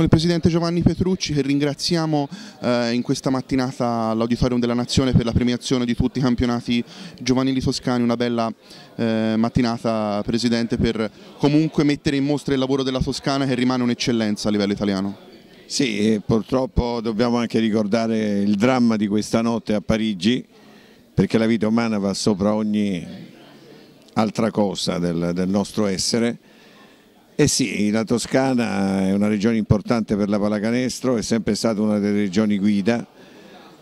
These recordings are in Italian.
con il Presidente Giovanni Petrucci che ringraziamo eh, in questa mattinata all'Auditorium della Nazione per la premiazione di tutti i campionati giovanili toscani, una bella eh, mattinata Presidente per comunque mettere in mostra il lavoro della Toscana che rimane un'eccellenza a livello italiano. Sì, purtroppo dobbiamo anche ricordare il dramma di questa notte a Parigi perché la vita umana va sopra ogni altra cosa del, del nostro essere eh sì, la Toscana è una regione importante per la pallacanestro, è sempre stata una delle regioni guida,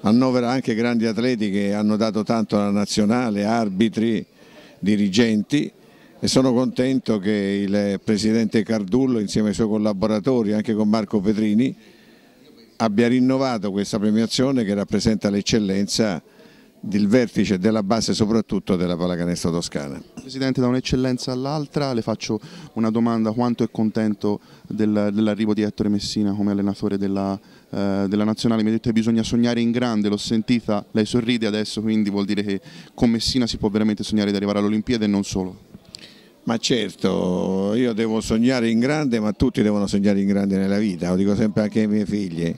annovera anche grandi atleti che hanno dato tanto alla nazionale, arbitri, dirigenti e sono contento che il presidente Cardullo insieme ai suoi collaboratori, anche con Marco Petrini, abbia rinnovato questa premiazione che rappresenta l'eccellenza del vertice, della base soprattutto della pallacanestro toscana. Presidente, da un'eccellenza all'altra le faccio una domanda, quanto è contento del, dell'arrivo di Ettore Messina come allenatore della, eh, della nazionale? Mi ha detto che bisogna sognare in grande, l'ho sentita, lei sorride adesso, quindi vuol dire che con Messina si può veramente sognare di arrivare all'Olimpiade e non solo. Ma certo, io devo sognare in grande, ma tutti devono sognare in grande nella vita, lo dico sempre anche ai miei figli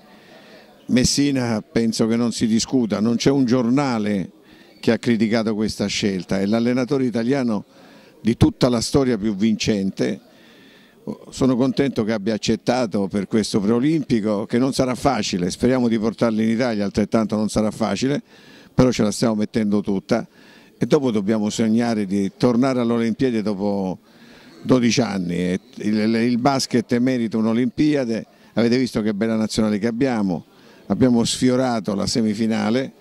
Messina penso che non si discuta, non c'è un giornale che ha criticato questa scelta, è l'allenatore italiano di tutta la storia più vincente, sono contento che abbia accettato per questo preolimpico che non sarà facile, speriamo di portarlo in Italia, altrettanto non sarà facile, però ce la stiamo mettendo tutta e dopo dobbiamo sognare di tornare all'Olimpiade dopo 12 anni, il basket merita un'Olimpiade, avete visto che bella nazionale che abbiamo, abbiamo sfiorato la semifinale,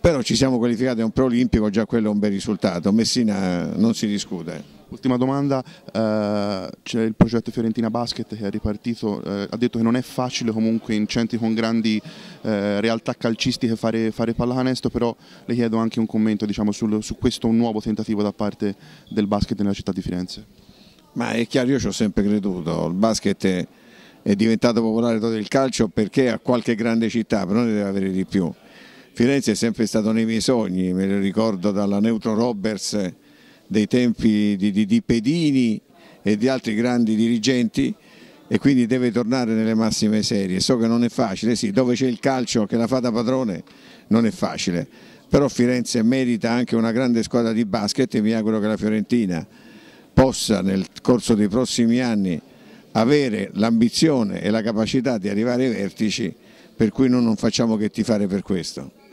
però ci siamo qualificati a un preolimpico, già quello è un bel risultato, Messina eh, non si discute. Ultima domanda, eh, c'è il progetto Fiorentina Basket che è ripartito, eh, ha detto che non è facile comunque in centri con grandi realtà calcistiche fare, fare pallacanestro, però le chiedo anche un commento diciamo, sul, su questo nuovo tentativo da parte del basket nella città di Firenze. Ma è chiaro, io ci ho sempre creduto, il basket è è diventato popolare tutto il calcio perché a qualche grande città, però ne deve avere di più. Firenze è sempre stato nei miei sogni, me lo ricordo dalla Neutro Roberts dei tempi di, di, di Pedini e di altri grandi dirigenti e quindi deve tornare nelle massime serie. So che non è facile, sì, dove c'è il calcio che la fa da padrone non è facile, però Firenze merita anche una grande squadra di basket e mi auguro che la Fiorentina possa nel corso dei prossimi anni avere l'ambizione e la capacità di arrivare ai vertici, per cui noi non facciamo che tifare per questo.